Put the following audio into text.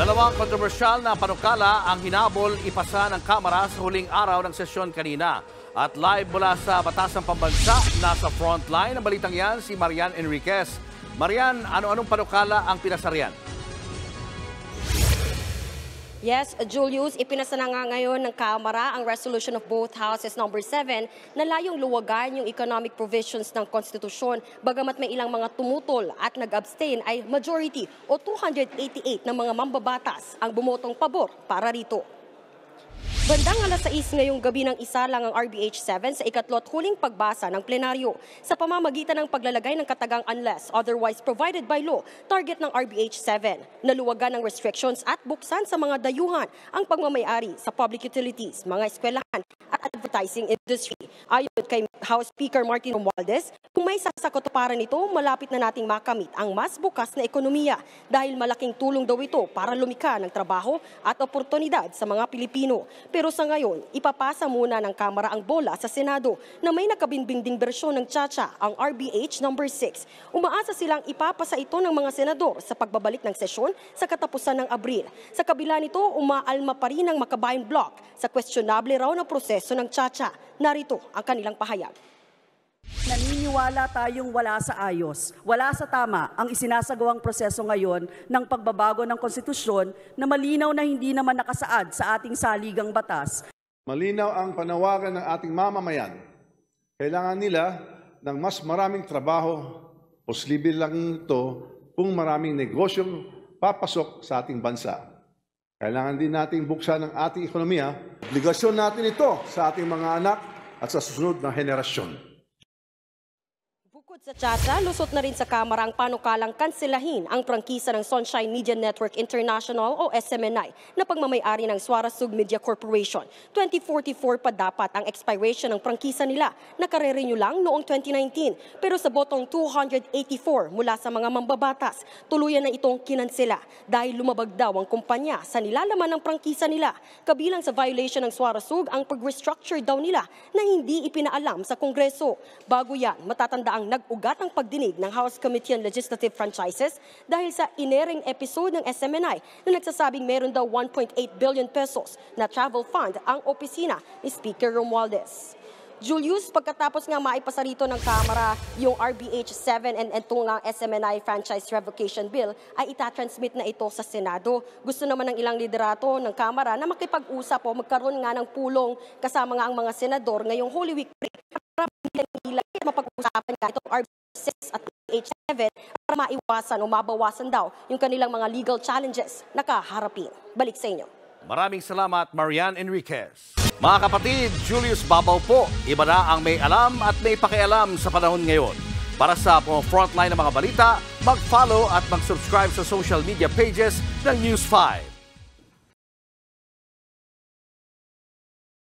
Dalawang kontrobersyal na panukala ang hinabol ipasa ng Kamara sa huling araw ng sesyon kanina. At live mula sa Batasang Pambansa, nasa frontline ng balitang yan si Marian Enriquez. Marian, ano-anong panukala ang pinasarian? Yes, Julius, ipinasa na nga ngayon ng Kamara ang resolution of both houses number 7 na layong luwagan yung economic provisions ng konstitusyon bagamat may ilang mga tumutol at nag-abstain ay majority o 288 ng mga mambabatas ang bumotong pabor para rito. Bandang alas 6 ngayong gabi ng isa lang ang RBH 7 sa ikatlot huling pagbasa ng plenaryo sa pamamagitan ng paglalagay ng katagang unless otherwise provided by law target ng RBH 7. Naluwagan ng restrictions at buksan sa mga dayuhan ang pagmamayari sa public utilities, mga eskwelahan at advertising industry. Ayon kay House Speaker Martin Romualdez, kung may sasakotoparan ito, malapit na nating makamit ang mas bukas na ekonomiya dahil malaking tulong daw ito para lumika ng trabaho at oportunidad sa mga Pilipino. Pero pero sa ngayon, ipapasa muna ng Kamara ang bola sa Senado na may nakabinbing ding bersyon ng Chacha, ang RBH number 6. Umaasa silang ipapasa ito ng mga senador sa pagbabalik ng sesyon sa katapusan ng Abril. Sa kabila nito, umaalma pa rin ang makabayan block sa questionable raw na proseso ng Chacha. Narito ang kanilang pahayag naniniwala tayong wala sa ayos, wala sa tama ang isinasagawang proseso ngayon ng pagbabago ng konstitusyon na malinaw na hindi naman nakasaad sa ating saligang batas. Malinaw ang panawagan ng ating mamamayan. Kailangan nila ng mas maraming trabaho, posible lang ito kung maraming negosyong papasok sa ating bansa. Kailangan din nating buksan ang ating ekonomiya. Obligasyon natin ito sa ating mga anak at sa susunod na henerasyon. Bukod sa Chacha, lusot na rin sa Kamara ang panukalang kanselahin ang prangkisa ng Sunshine Media Network International o SMNI na pagmamayari ng Suarasug Media Corporation. 2044 pa dapat ang expiration ng prangkisa nila. Nakarerenew lang noong 2019 pero sa botong 284 mula sa mga mambabatas, tuluyan na itong kinansela dahil lumabag daw ang kumpanya sa nilalaman ng prangkisa nila. Kabilang sa violation ng Suarasug ang pag-restructure daw nila na hindi ipinaalam sa Kongreso. Bago yan, matatanda ang nag ugat ang pagdinig ng House Committee on Legislative Franchises dahil sa inering episode ng SMNI na nagsasabing meron daw 1.8 billion pesos na travel fund ang opisina ni Speaker Romualdez. Julius, pagkatapos nga maipasa rito ng Kamara yung RBH 7 and itong nga SMNI Franchise Revocation Bill, ay itatransmit na ito sa Senado. Gusto naman ng ilang liderato ng Kamara na makipag-usap o magkaroon nga ng pulong kasama nga ang mga senador ngayong Holy Week niya itong RB6 at H7 para maiwasan o mabawasan daw yung kanilang mga legal challenges na kaharapin. Balik sa inyo. Maraming salamat, Marian Enriquez. Mga kapatid, Julius Babaw po. Iba na ang may alam at may pakialam sa panahon ngayon. Para sa frontline ng mga balita, mag-follow at mag-subscribe sa social media pages ng News 5.